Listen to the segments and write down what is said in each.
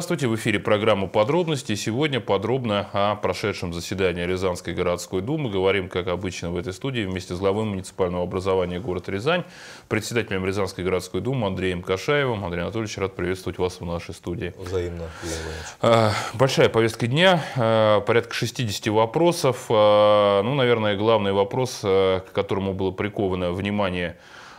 Здравствуйте, в эфире программа «Подробности». Сегодня подробно о прошедшем заседании Рязанской городской думы. Говорим, как обычно, в этой студии вместе с главой муниципального образования города Рязань, председателем Рязанской городской думы Андреем Кашаевым. Андрей Анатольевич, рад приветствовать вас в нашей студии. Взаимно. Взаимно. А, большая повестка дня, а, порядка 60 вопросов. А, ну, наверное, главный вопрос, к которому было приковано внимание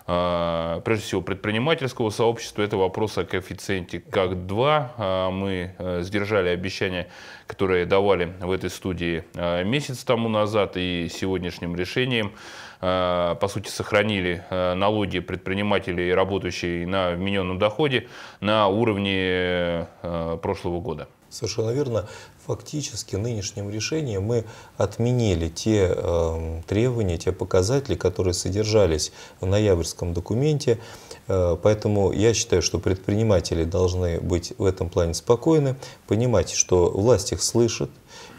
а, прежде всего, предпринимательского сообщества. Это вопрос о коэффициенте КАК-2. А, мы э, сдержали обещания, которые давали в этой студии а, месяц тому назад, и сегодняшним решением по сути, сохранили э, налоги предпринимателей, работающие на вмененном доходе, на уровне э, прошлого года. Совершенно верно. Фактически нынешним решением мы отменили те э, требования, те показатели, которые содержались в ноябрьском документе. Э, поэтому я считаю, что предприниматели должны быть в этом плане спокойны, понимать, что власть их слышит,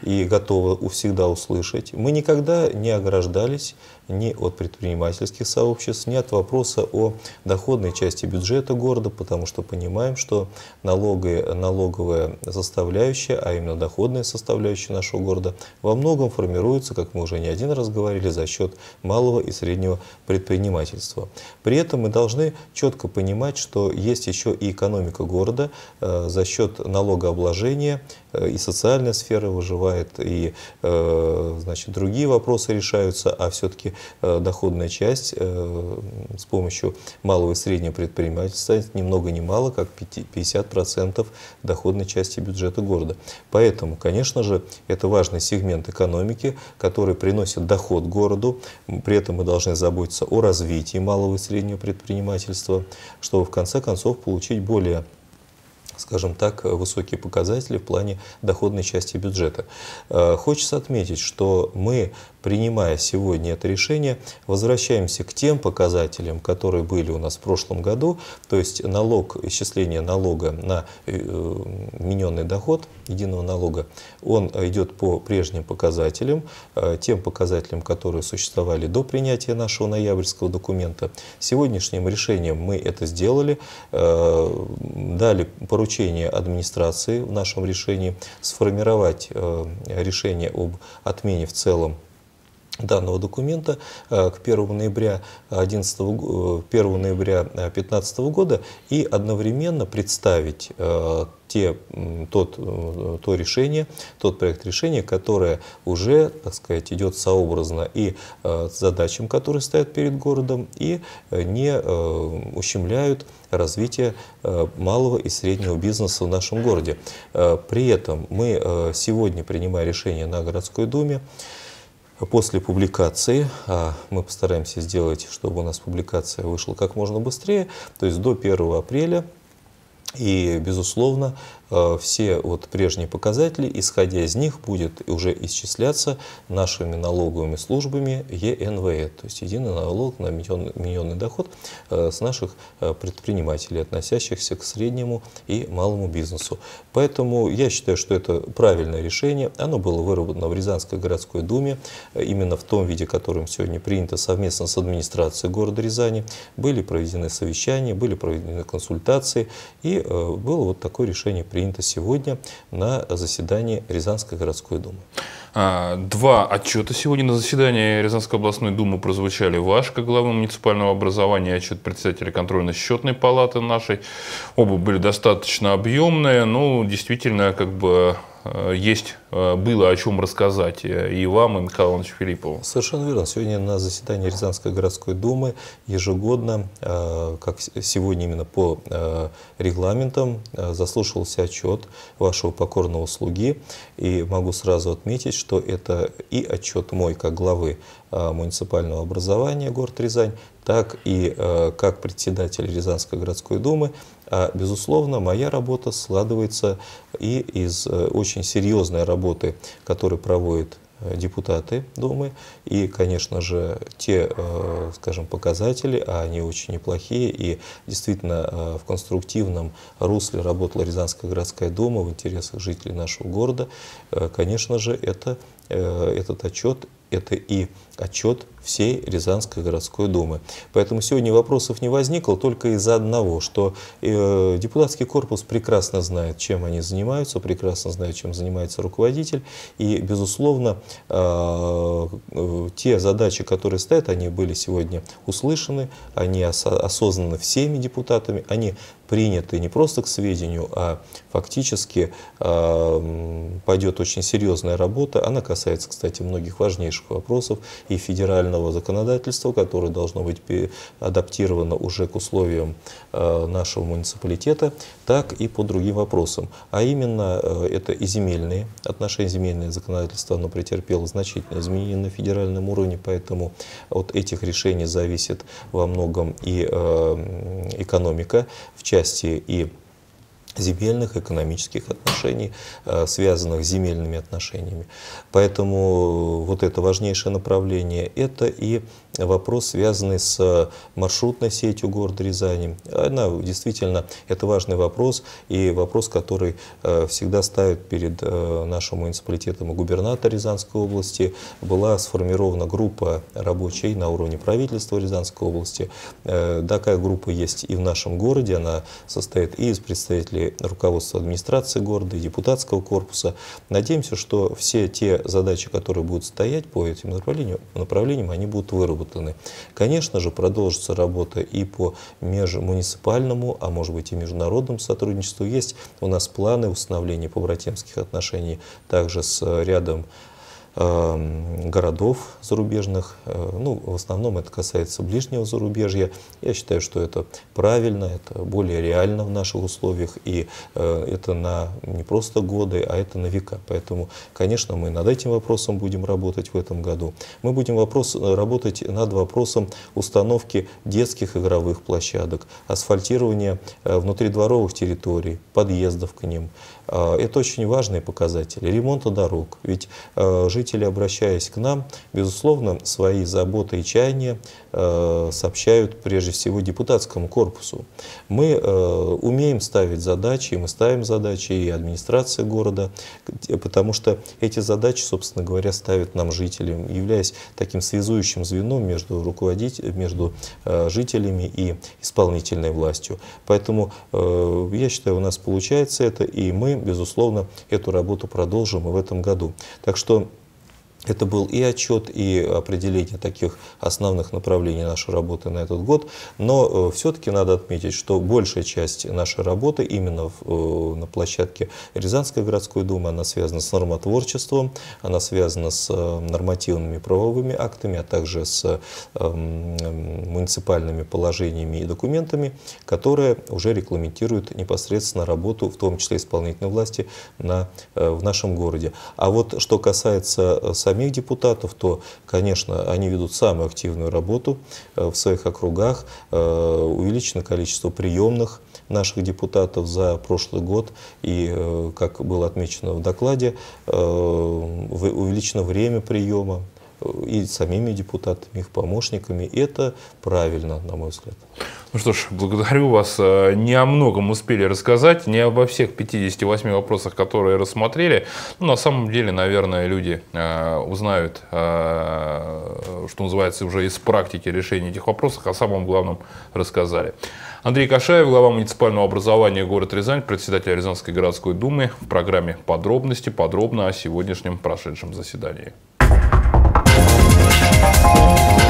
и готовы всегда услышать. Мы никогда не ограждались ни от предпринимательских сообществ, ни от вопроса о доходной части бюджета города, потому что понимаем, что налоги, налоговая составляющая, а именно доходная составляющая нашего города, во многом формируется, как мы уже не один раз говорили, за счет малого и среднего предпринимательства. При этом мы должны четко понимать, что есть еще и экономика города э, за счет налогообложения Э, и социальная сфера выживает, и э, значит, другие вопросы решаются, а все-таки э, доходная часть с помощью малого и среднего предпринимательства ни много ни мало, как 50% доходной части бюджета города. Поэтому, конечно же, это важный сегмент экономики, который приносит доход городу. При этом мы должны заботиться о развитии малого и среднего предпринимательства, чтобы в конце концов получить более скажем так, высокие показатели в плане доходной части бюджета. Э, хочется отметить, что мы, принимая сегодня это решение, возвращаемся к тем показателям, которые были у нас в прошлом году, то есть налог, исчисление налога на э, миненный доход, единого налога, он идет по прежним показателям, э, тем показателям, которые существовали до принятия нашего ноябрьского документа. Сегодняшним решением мы это сделали, дали поручение поручение администрации в нашем решении сформировать э, решение об отмене в целом данного документа э, к 1 ноября 11, 1 э, ноября 2015 э, года и одновременно представить те, тот, то решение, тот проект решения, которое уже, так сказать, идет сообразно и задачам, которые стоят перед городом, и не ущемляют развитие малого и среднего бизнеса в нашем городе. При этом мы сегодня, принимая решение на городской думе, после публикации, а мы постараемся сделать, чтобы у нас публикация вышла как можно быстрее, то есть до 1 апреля, и, безусловно, Э, все вот прежние показатели, исходя из них, будет уже исчисляться нашими налоговыми службами ЕНВЭ, то есть единый налог на миллионный доход э, с наших э, предпринимателей, относящихся к среднему и малому бизнесу. Поэтому я считаю, что это правильное решение. Оно было выработано в Рязанской городской думе, именно в том виде, которым сегодня принято совместно с администрацией города Рязани. Были проведены совещания, были проведены консультации, и было вот такое решение принято принято сегодня на заседании Рязанской городской думы. А, два отчета сегодня на заседании Рязанской областной думы прозвучали. Ваш, как главы муниципального образования, отчет председателя контрольно-счетной палаты нашей. Оба были достаточно объемные. но ну, действительно, как бы э, есть Э, было о чем рассказать э, и вам, и Михаилу Ивановичу Филиппову. Совершенно верно. Сегодня на заседании Рязанской городской думы ежегодно, э, как сегодня именно по регламентам, заслушался отчет вашего покорного слуги. И могу сразу отметить, что это и отчет мой как главы муниципального образования город Рязань, так и как председатель Рязанской городской думы. А, безусловно, моя работа складывается и из очень серьезной работы работы, которые проводят э, депутаты Думы. И, конечно же, те, э, скажем, показатели, а они очень неплохие. И действительно э, в конструктивном русле работала Рязанская городская дума в интересах жителей нашего города. Конечно же, это, этот отчет это и отчет всей Рязанской городской думы. Поэтому сегодня вопросов не возникло только из-за одного, что э, депутатский корпус прекрасно знает, чем они занимаются, прекрасно знает, чем занимается руководитель, и, безусловно, э, э, те задачи, которые стоят, они были сегодня услышаны, они ос осознаны всеми депутатами, они приняты не просто к сведению, а фактически а, пойдет очень серьезная работа. Она касается, кстати, многих важнейших вопросов и федерального законодательства, которое должно быть адаптировано уже к условиям а, нашего муниципалитета, так и по другим вопросам. А именно э, это и земельные отношения, земельное законодательство, оно претерпело значительные изменения на федеральном уровне, поэтому от этих решений зависит во многом и э, экономика в части части и земельных экономических отношений, э, связанных с земельными отношениями. Поэтому э, вот это важнейшее направление. Это и вопрос, связанный с э, маршрутной сетью города Рязани. Она действительно, это важный вопрос и вопрос, который всегда ставят перед нашим муниципалитетом и губернатор Рязанской области. Была сформирована группа рабочей на уровне правительства Рязанской области. Такая группа есть и в нашем городе, она состоит и из представителей руководство администрации города, депутатского корпуса. Надеемся, что все те задачи, которые будут стоять по этим направлениям, направлениям они будут выработаны. Конечно же, продолжится работа и по межмуниципальному, а может быть и международному сотрудничеству. Есть у нас планы установления побратимских отношений также с рядом Эм, городов зарубежных. Э, ну, в основном это касается ближнего зарубежья. Я считаю, что это правильно, это более реально в наших условиях, и э, это на не просто годы, а это на века. Поэтому, конечно, мы над этим вопросом будем работать в этом году. Мы будем вопрос, э, работать над вопросом установки детских игровых площадок, асфальтирования внутридворовых территорий, подъездов к ним. Это очень важные показатели. Ремонта дорог. Ведь жизнь жители, обращаясь к нам, безусловно, свои заботы и чаяния э, сообщают прежде всего депутатскому корпусу. Мы э, умеем ставить задачи, мы ставим задачи и администрации города, э, потому что эти задачи, собственно говоря, ставят нам жителям, являясь таким связующим звеном между, руководить между жителями и исполнительной властью. Поэтому, я считаю, у нас получается это, и мы, безусловно, эту работу продолжим и в этом году. Так что это был и отчет, и определение таких основных направлений нашей работы на этот год. Но э, все-таки надо отметить, что большая часть нашей работы именно в, э, на площадке Рязанской городской думы, она связана с нормотворчеством, она связана с э, нормативными правовыми актами, а также с муниципальными положениями и документами, которые уже регламентируют непосредственно работу, в том числе исполнительной власти, на, в нашем городе. А вот что касается Совета самих депутатов, то, конечно, они ведут самую активную работу э, в своих округах. Э, увеличено количество приемных наших депутатов за прошлый год. И, э, как было отмечено в докладе, увеличено время приема и самими депутатами, их помощниками. Это правильно, на мой взгляд. Ну что ж, благодарю вас. Э, не о многом успели рассказать, не обо всех 58 вопросах, которые рассмотрели. Ну, на самом деле, наверное, люди э, узнают, э, что называется, уже из практики решения этих вопросов, о самом главном рассказали. Андрей Кашаев, глава муниципального образования город Рязань, председатель Рязанской городской думы, в программе «Подробности» подробно о сегодняшнем прошедшем заседании. Thank